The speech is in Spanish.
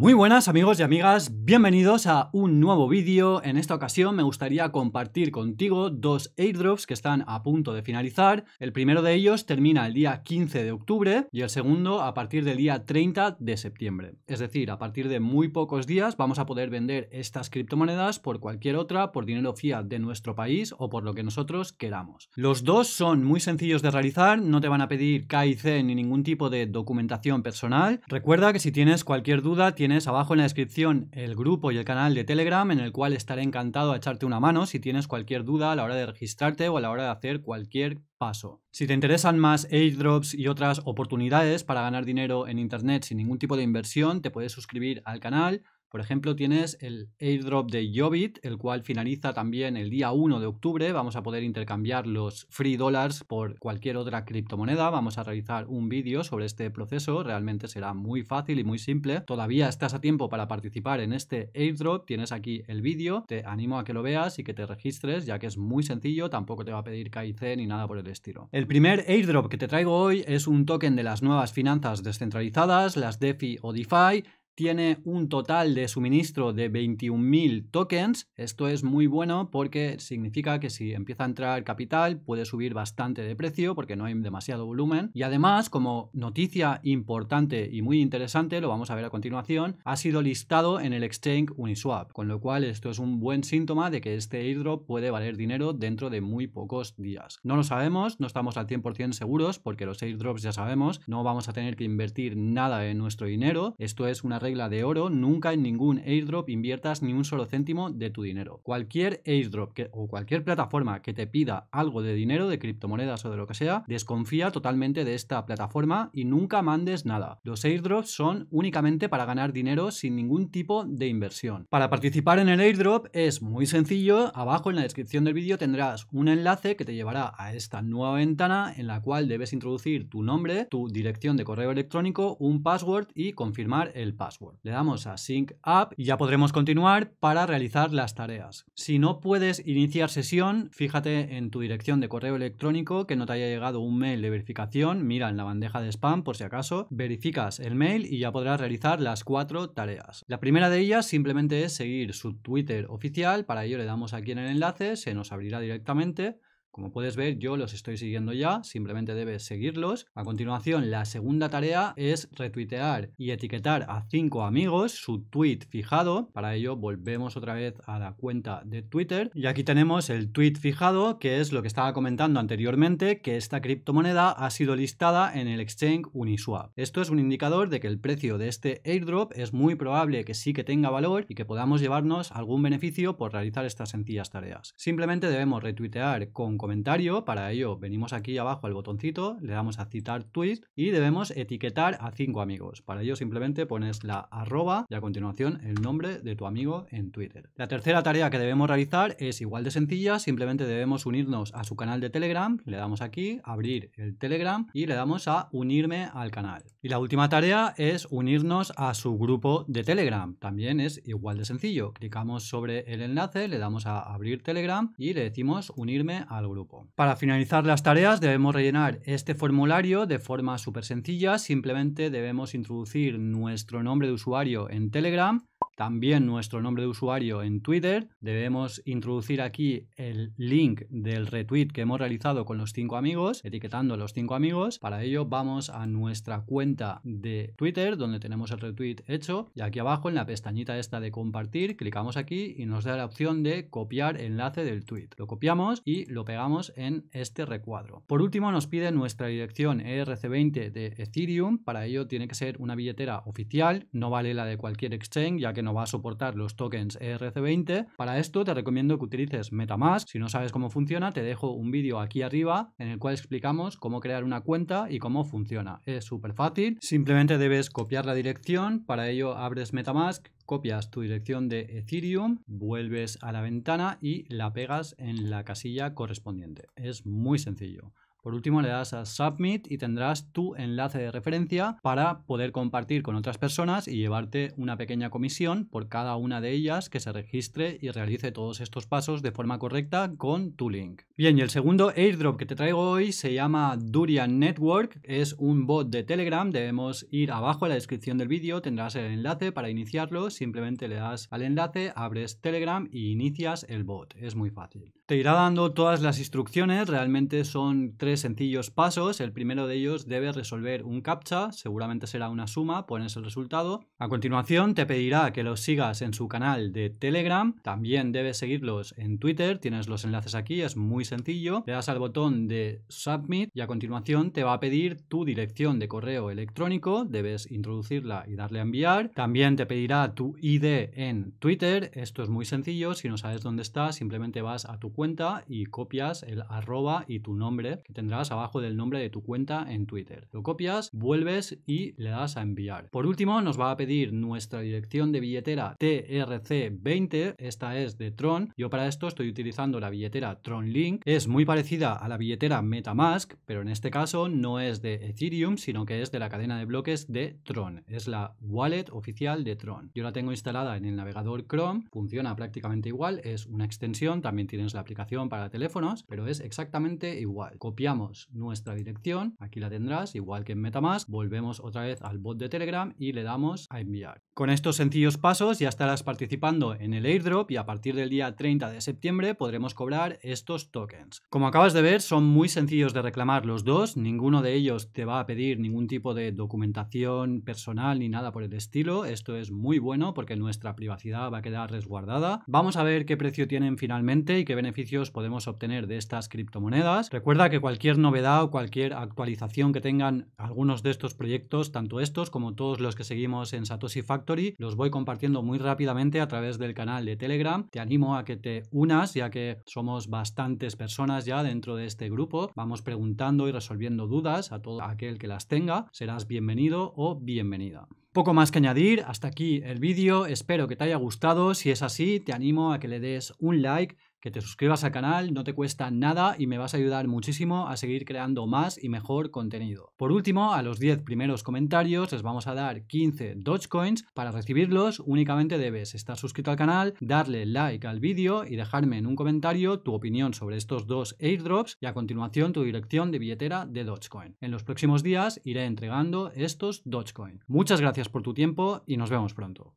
Muy buenas amigos y amigas, bienvenidos a un nuevo vídeo. En esta ocasión me gustaría compartir contigo dos airdrops que están a punto de finalizar. El primero de ellos termina el día 15 de octubre y el segundo a partir del día 30 de septiembre. Es decir, a partir de muy pocos días vamos a poder vender estas criptomonedas por cualquier otra, por dinero fiat de nuestro país o por lo que nosotros queramos. Los dos son muy sencillos de realizar, no te van a pedir KIC ni ningún tipo de documentación personal. Recuerda que si tienes cualquier duda, tienes abajo en la descripción el grupo y el canal de Telegram en el cual estaré encantado a echarte una mano si tienes cualquier duda a la hora de registrarte o a la hora de hacer cualquier paso. Si te interesan más airdrops y otras oportunidades para ganar dinero en Internet sin ningún tipo de inversión, te puedes suscribir al canal por ejemplo, tienes el airdrop de Yobit, el cual finaliza también el día 1 de octubre. Vamos a poder intercambiar los free dollars por cualquier otra criptomoneda. Vamos a realizar un vídeo sobre este proceso. Realmente será muy fácil y muy simple. Todavía estás a tiempo para participar en este airdrop. Tienes aquí el vídeo. Te animo a que lo veas y que te registres, ya que es muy sencillo. Tampoco te va a pedir KIC ni nada por el estilo. El primer airdrop que te traigo hoy es un token de las nuevas finanzas descentralizadas, las DeFi o DeFi tiene un total de suministro de 21.000 tokens. Esto es muy bueno porque significa que si empieza a entrar capital puede subir bastante de precio porque no hay demasiado volumen. Y además, como noticia importante y muy interesante, lo vamos a ver a continuación, ha sido listado en el exchange Uniswap, con lo cual esto es un buen síntoma de que este airdrop puede valer dinero dentro de muy pocos días. No lo sabemos, no estamos al 100% seguros porque los airdrops ya sabemos, no vamos a tener que invertir nada en nuestro dinero. Esto es una de oro, nunca en ningún airdrop inviertas ni un solo céntimo de tu dinero. Cualquier airdrop o cualquier plataforma que te pida algo de dinero, de criptomonedas o de lo que sea, desconfía totalmente de esta plataforma y nunca mandes nada. Los airdrops son únicamente para ganar dinero sin ningún tipo de inversión. Para participar en el airdrop es muy sencillo, abajo en la descripción del vídeo tendrás un enlace que te llevará a esta nueva ventana en la cual debes introducir tu nombre, tu dirección de correo electrónico, un password y confirmar el password. Le damos a Sync App y ya podremos continuar para realizar las tareas. Si no puedes iniciar sesión, fíjate en tu dirección de correo electrónico que no te haya llegado un mail de verificación, mira en la bandeja de spam por si acaso, verificas el mail y ya podrás realizar las cuatro tareas. La primera de ellas simplemente es seguir su Twitter oficial, para ello le damos aquí en el enlace, se nos abrirá directamente como puedes ver, yo los estoy siguiendo ya, simplemente debes seguirlos. A continuación, la segunda tarea es retuitear y etiquetar a cinco amigos su tweet fijado. Para ello, volvemos otra vez a la cuenta de Twitter. Y aquí tenemos el tweet fijado, que es lo que estaba comentando anteriormente, que esta criptomoneda ha sido listada en el exchange Uniswap. Esto es un indicador de que el precio de este airdrop es muy probable que sí que tenga valor y que podamos llevarnos algún beneficio por realizar estas sencillas tareas. Simplemente debemos retuitear con comentario, para ello venimos aquí abajo al botoncito, le damos a citar tweet y debemos etiquetar a cinco amigos. Para ello simplemente pones la arroba y a continuación el nombre de tu amigo en Twitter. La tercera tarea que debemos realizar es igual de sencilla, simplemente debemos unirnos a su canal de Telegram, le damos aquí, abrir el Telegram y le damos a unirme al canal. Y la última tarea es unirnos a su grupo de Telegram, también es igual de sencillo. Clicamos sobre el enlace, le damos a abrir Telegram y le decimos unirme al grupo. Para finalizar las tareas debemos rellenar este formulario de forma súper sencilla, simplemente debemos introducir nuestro nombre de usuario en Telegram también nuestro nombre de usuario en Twitter. Debemos introducir aquí el link del retweet que hemos realizado con los cinco amigos, etiquetando a los cinco amigos. Para ello vamos a nuestra cuenta de Twitter donde tenemos el retweet hecho y aquí abajo en la pestañita esta de compartir clicamos aquí y nos da la opción de copiar enlace del tweet. Lo copiamos y lo pegamos en este recuadro. Por último nos pide nuestra dirección ERC20 de Ethereum. Para ello tiene que ser una billetera oficial, no vale la de cualquier exchange que no va a soportar los tokens ERC20. Para esto te recomiendo que utilices Metamask. Si no sabes cómo funciona, te dejo un vídeo aquí arriba en el cual explicamos cómo crear una cuenta y cómo funciona. Es súper fácil, simplemente debes copiar la dirección, para ello abres Metamask, copias tu dirección de Ethereum, vuelves a la ventana y la pegas en la casilla correspondiente. Es muy sencillo. Por último, le das a Submit y tendrás tu enlace de referencia para poder compartir con otras personas y llevarte una pequeña comisión por cada una de ellas que se registre y realice todos estos pasos de forma correcta con tu link. Bien, y el segundo airdrop que te traigo hoy se llama Durian Network, es un bot de Telegram, debemos ir abajo en la descripción del vídeo, tendrás el enlace para iniciarlo, simplemente le das al enlace, abres Telegram y inicias el bot, es muy fácil. Te irá dando todas las instrucciones, realmente son tres sencillos pasos. El primero de ellos debes resolver un captcha, seguramente será una suma, pones el resultado. A continuación te pedirá que los sigas en su canal de Telegram, también debes seguirlos en Twitter, tienes los enlaces aquí, es muy sencillo. Le das al botón de Submit y a continuación te va a pedir tu dirección de correo electrónico, debes introducirla y darle a enviar. También te pedirá tu ID en Twitter, esto es muy sencillo, si no sabes dónde está simplemente vas a tu cuenta y copias el arroba y tu nombre que tendrás abajo del nombre de tu cuenta en Twitter. Lo copias, vuelves y le das a enviar. Por último, nos va a pedir nuestra dirección de billetera TRC20, esta es de Tron. Yo para esto estoy utilizando la billetera link Es muy parecida a la billetera MetaMask, pero en este caso no es de Ethereum, sino que es de la cadena de bloques de Tron. Es la wallet oficial de Tron. Yo la tengo instalada en el navegador Chrome, funciona prácticamente igual, es una extensión, también tienes la aplicación para teléfonos, pero es exactamente igual. Copiar nuestra dirección, aquí la tendrás, igual que en Metamask, volvemos otra vez al bot de Telegram y le damos a enviar. Con estos sencillos pasos ya estarás participando en el airdrop y a partir del día 30 de septiembre podremos cobrar estos tokens. Como acabas de ver, son muy sencillos de reclamar los dos, ninguno de ellos te va a pedir ningún tipo de documentación personal ni nada por el estilo, esto es muy bueno porque nuestra privacidad va a quedar resguardada. Vamos a ver qué precio tienen finalmente y qué beneficios podemos obtener de estas criptomonedas. Recuerda que cualquier cualquier novedad o cualquier actualización que tengan algunos de estos proyectos, tanto estos como todos los que seguimos en Satoshi Factory, los voy compartiendo muy rápidamente a través del canal de Telegram. Te animo a que te unas, ya que somos bastantes personas ya dentro de este grupo. Vamos preguntando y resolviendo dudas a todo aquel que las tenga. Serás bienvenido o bienvenida. Poco más que añadir, hasta aquí el vídeo, espero que te haya gustado, si es así te animo a que le des un like, que te suscribas al canal, no te cuesta nada y me vas a ayudar muchísimo a seguir creando más y mejor contenido. Por último, a los 10 primeros comentarios les vamos a dar 15 Dogecoins. Para recibirlos únicamente debes estar suscrito al canal, darle like al vídeo y dejarme en un comentario tu opinión sobre estos dos airdrops y a continuación tu dirección de billetera de Dogecoin. En los próximos días iré entregando estos Dogecoin. Muchas gracias por tu tiempo y nos vemos pronto.